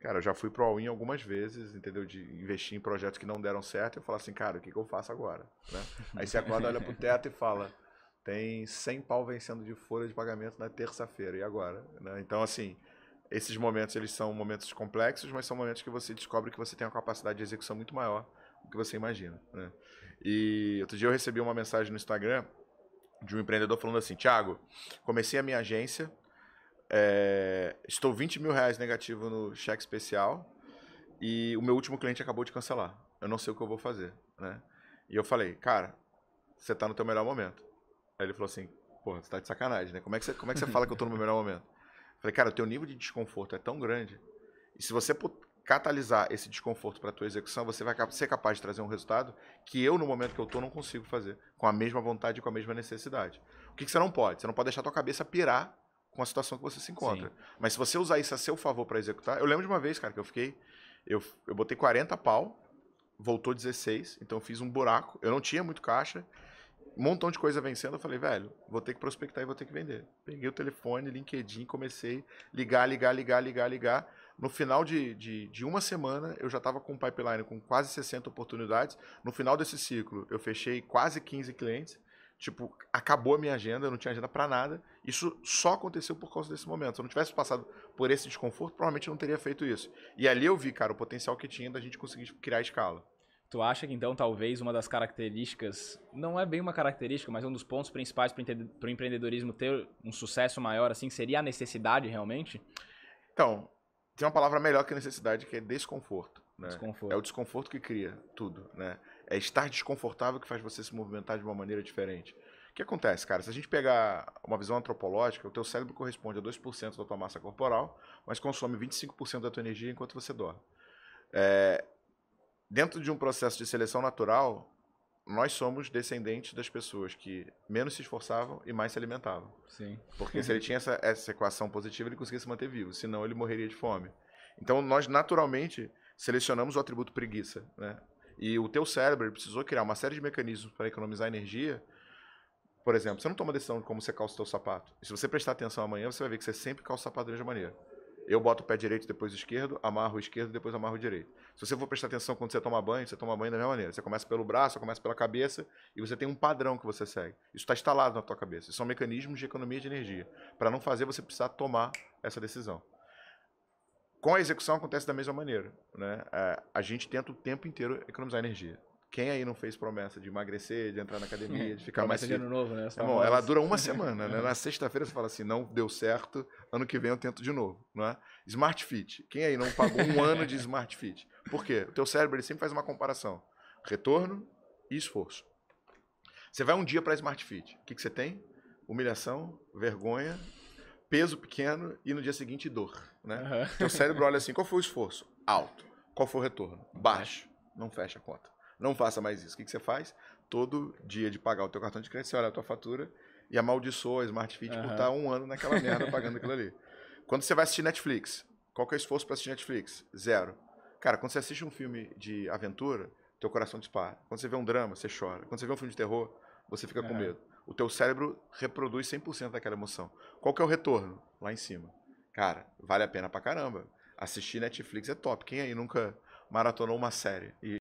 Cara, eu já fui pro All-in algumas vezes, entendeu? De investir em projetos que não deram certo. Eu falo assim, cara, o que, que eu faço agora? Né? Aí você acorda, olha pro teto e fala, tem 100 pau vencendo de folha de pagamento na terça-feira, e agora? Né? Então, assim, esses momentos, eles são momentos complexos, mas são momentos que você descobre que você tem uma capacidade de execução muito maior do que você imagina. Né? E outro dia eu recebi uma mensagem no Instagram de um empreendedor falando assim, Thiago, comecei a minha agência é, estou 20 mil reais negativo no cheque especial e o meu último cliente acabou de cancelar. Eu não sei o que eu vou fazer, né? E eu falei, cara, você está no teu melhor momento. Aí ele falou assim, porra, você tá de sacanagem, né? Como é que você, como é que você fala que eu estou no meu melhor momento? Eu falei, cara, o teu nível de desconforto é tão grande e se você catalisar esse desconforto para a tua execução, você vai ser capaz de trazer um resultado que eu, no momento que eu estou, não consigo fazer, com a mesma vontade e com a mesma necessidade. O que, que você não pode? Você não pode deixar a tua cabeça pirar com a situação que você se encontra. Sim. Mas se você usar isso a seu favor para executar. Eu lembro de uma vez, cara, que eu fiquei. Eu, eu botei 40 pau, voltou 16, então eu fiz um buraco. Eu não tinha muito caixa, um montão de coisa vencendo. Eu falei, velho, vou ter que prospectar e vou ter que vender. Peguei o telefone, LinkedIn, comecei a ligar, ligar, ligar, ligar, ligar. No final de, de, de uma semana, eu já estava com um pipeline com quase 60 oportunidades. No final desse ciclo, eu fechei quase 15 clientes. Tipo, acabou a minha agenda, eu não tinha agenda para nada. Isso só aconteceu por causa desse momento. Se eu não tivesse passado por esse desconforto, provavelmente eu não teria feito isso. E ali eu vi, cara, o potencial que tinha da gente conseguir tipo, criar escala. Tu acha que então talvez uma das características, não é bem uma característica, mas um dos pontos principais para o empreendedorismo ter um sucesso maior assim seria a necessidade realmente? Então, tem uma palavra melhor que necessidade que é desconforto, né? Desconforto. É o desconforto que cria tudo, né? É estar desconfortável que faz você se movimentar de uma maneira diferente. O que acontece, cara? Se a gente pegar uma visão antropológica, o teu cérebro corresponde a 2% da tua massa corporal, mas consome 25% da tua energia enquanto você dorme. É, dentro de um processo de seleção natural, nós somos descendentes das pessoas que menos se esforçavam e mais se alimentavam. Sim. Porque se ele tinha essa, essa equação positiva, ele conseguia se manter vivo, senão ele morreria de fome. Então, nós naturalmente selecionamos o atributo preguiça, né? E o teu cérebro precisou criar uma série de mecanismos para economizar energia. Por exemplo, você não toma decisão de como você calça o teu sapato. E se você prestar atenção amanhã, você vai ver que você sempre calça o sapato da mesma maneira. Eu boto o pé direito, depois o esquerdo, amarro o esquerdo, depois amarro o direito. Se você for prestar atenção quando você toma banho, você toma banho da mesma maneira. Você começa pelo braço, começa pela cabeça e você tem um padrão que você segue. Isso está instalado na tua cabeça. Isso são mecanismos de economia de energia para não fazer você precisar tomar essa decisão. Com a execução acontece da mesma maneira. Né? É, a gente tenta o tempo inteiro economizar energia. Quem aí não fez promessa de emagrecer, de entrar na academia, de ficar mais. De novo, né? bom, tá ela dura uma semana, né? É. Na sexta-feira você fala assim: não deu certo, ano que vem eu tento de novo, não é? Smart Fit. Quem aí não pagou um ano de Smart Fit? Por quê? O teu cérebro ele sempre faz uma comparação: retorno e esforço. Você vai um dia para Smart Fit. O que, que você tem? Humilhação, vergonha peso pequeno e no dia seguinte dor, né? Uhum. Então, o cérebro olha assim, qual foi o esforço? Alto. Qual foi o retorno? Baixo. Não fecha a conta. Não faça mais isso. O que, que você faz? Todo dia de pagar o teu cartão de crédito, você olha a tua fatura e amaldiçoa a Smart Fit uhum. por estar tá um ano naquela merda pagando aquilo ali. Quando você vai assistir Netflix, qual que é o esforço para assistir Netflix? Zero. Cara, quando você assiste um filme de aventura, teu coração dispara. Quando você vê um drama, você chora. Quando você vê um filme de terror, você fica com é. medo. O teu cérebro reproduz 100% daquela emoção. Qual que é o retorno? Lá em cima. Cara, vale a pena pra caramba. Assistir Netflix é top. Quem aí nunca maratonou uma série e